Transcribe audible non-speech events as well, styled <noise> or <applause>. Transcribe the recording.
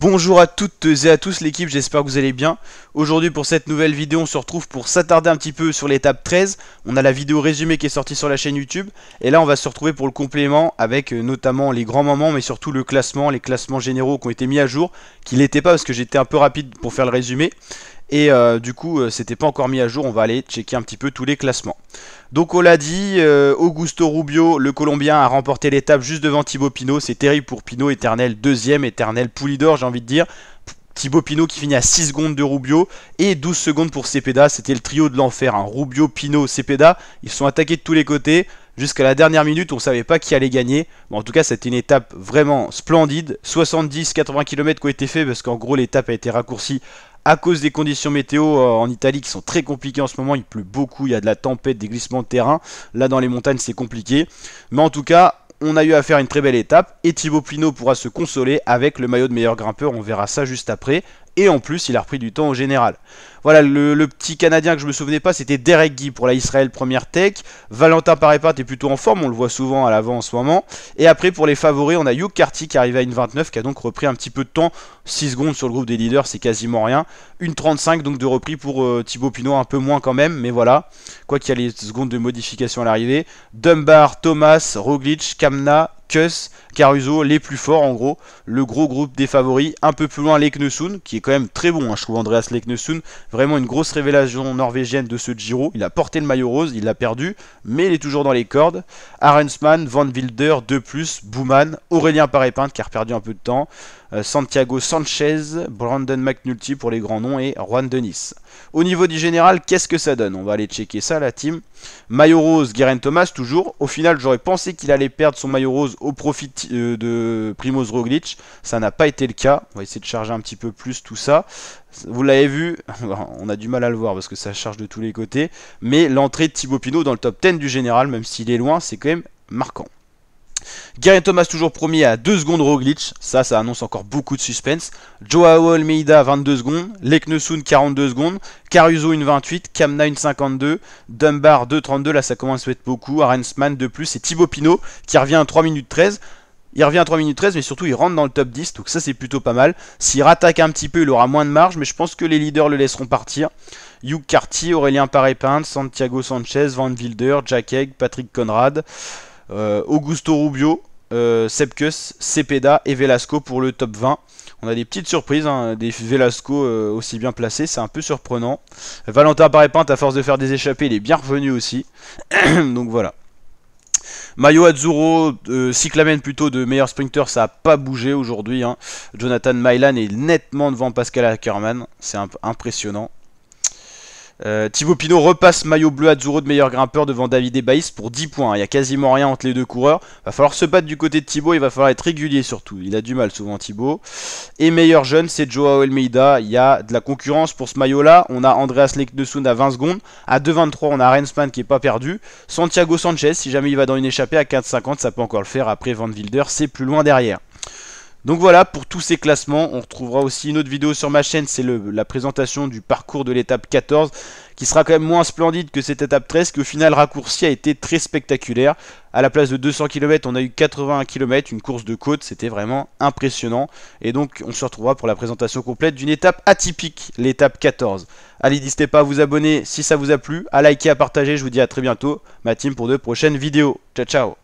Bonjour à toutes et à tous l'équipe, j'espère que vous allez bien. Aujourd'hui pour cette nouvelle vidéo, on se retrouve pour s'attarder un petit peu sur l'étape 13. On a la vidéo résumée qui est sortie sur la chaîne YouTube. Et là on va se retrouver pour le complément avec euh, notamment les grands moments mais surtout le classement, les classements généraux qui ont été mis à jour. Qui n'étaient pas parce que j'étais un peu rapide pour faire le résumé. Et euh, du coup, euh, c'était pas encore mis à jour. On va aller checker un petit peu tous les classements. Donc on l'a dit, euh, Augusto Rubio, le Colombien, a remporté l'étape juste devant Thibaut Pinot. C'est terrible pour Pinot, éternel deuxième, éternel poulidor, j'ai envie de dire. Thibaut Pinot qui finit à 6 secondes de Rubio et 12 secondes pour Cepeda. C'était le trio de l'enfer. Hein. Rubio, Pinot, Cepeda. Ils sont attaqués de tous les côtés. Jusqu'à la dernière minute, on ne savait pas qui allait gagner. en tout cas, c'était une étape vraiment splendide. 70-80 km qui ont été faits parce qu'en gros, l'étape a été raccourcie à cause des conditions météo euh, en Italie qui sont très compliquées en ce moment, il pleut beaucoup, il y a de la tempête, des glissements de terrain. Là dans les montagnes c'est compliqué. Mais en tout cas, on a eu à faire une très belle étape et Thibaut Pinot pourra se consoler avec le maillot de meilleur grimpeur, on verra ça juste après et en plus il a repris du temps au général. Voilà, le, petit Canadien que je me souvenais pas, c'était Derek Guy pour la Israël première tech. Valentin Parepat est plutôt en forme, on le voit souvent à l'avant en ce moment. Et après pour les favoris, on a Hugh Carty qui arrive à une 29, qui a donc repris un petit peu de temps. 6 secondes sur le groupe des leaders, c'est quasiment rien. Une 35 donc de repris pour euh, Thibaut Pinot, un peu moins quand même, mais voilà. Quoi qu'il y a les secondes de modification à l'arrivée. Dunbar, Thomas, Roglic, Kamna, Caruso, les plus forts en gros, le gros groupe des favoris, un peu plus loin Leknesund, qui est quand même très bon, hein, je trouve Andreas Leknesund, vraiment une grosse révélation norvégienne de ce Giro, il a porté le maillot rose, il l'a perdu, mais il est toujours dans les cordes, Arensman, Van Wilder, de plus, Bouman, Aurélien Parépinte qui a perdu un peu de temps, euh, Santiago Sanchez, Brandon McNulty pour les grands noms et Juan Denis. Au niveau du général, qu'est-ce que ça donne On va aller checker ça la team. Maillot rose, Guerin Thomas toujours. Au final, j'aurais pensé qu'il allait perdre son maillot rose au profit euh, de Primoz Roglic. Ça n'a pas été le cas. On va essayer de charger un petit peu plus tout ça. Vous l'avez vu, <laughs> on a du mal à le voir parce que ça charge de tous les côtés. Mais l'entrée de Thibaut Pinot dans le top 10 du général, même s'il est loin, c'est quand même marquant. Gary Thomas toujours premier à 2 secondes glitch ça ça annonce encore beaucoup de suspense. Joao Almeida 22 secondes, Leknesun 42 secondes, Caruso une 28, Kamna une 52, Dunbar 2.32, là ça commence à être beaucoup, Arensman de plus et Thibaut Pinot qui revient à 3 minutes 13. Il revient à 3 minutes 13 mais surtout il rentre dans le top 10 donc ça c'est plutôt pas mal. S'il rattaque un petit peu il aura moins de marge mais je pense que les leaders le laisseront partir. Hugh Carty, Aurélien Paré-Pinte Santiago Sanchez, Van Wilder, Jack Egg, Patrick Conrad. Euh, Augusto Rubio, euh, Sepkus, Cepeda et Velasco pour le top 20. On a des petites surprises, hein, des Velasco euh, aussi bien placés, c'est un peu surprenant. Valentin Paré-Pinte à force de faire des échappées, il est bien revenu aussi. <clears throat> Donc voilà. Mayo Azzurro, Cyclamen plutôt de meilleur sprinter, ça n'a pas bougé aujourd'hui. Hein. Jonathan Mylan est nettement devant Pascal Ackerman, c'est impressionnant. Euh, Thibaut Pinot repasse maillot bleu Azzurro de meilleur grimpeur devant David et pour 10 points. Il n'y a quasiment rien entre les deux coureurs. Va falloir se battre du côté de Thibaut, il va falloir être régulier surtout. Il a du mal souvent Thibaut. Et meilleur jeune, c'est Joao Almeida. Il y a de la concurrence pour ce maillot-là. On a Andreas Leknesund à 20 secondes. À 2,23, on a Rensman qui n'est pas perdu. Santiago Sanchez, si jamais il va dans une échappée à 4,50, ça peut encore le faire. Après Van Wilder, c'est plus loin derrière. Donc voilà pour tous ces classements, on retrouvera aussi une autre vidéo sur ma chaîne, c'est la présentation du parcours de l'étape 14, qui sera quand même moins splendide que cette étape 13, qui au final raccourci a été très spectaculaire. À la place de 200 km, on a eu 81 km, une course de côte, c'était vraiment impressionnant. Et donc on se retrouvera pour la présentation complète d'une étape atypique, l'étape 14. Allez, n'hésitez pas à vous abonner si ça vous a plu, à liker, à partager, je vous dis à très bientôt, ma team pour de prochaines vidéos. Ciao ciao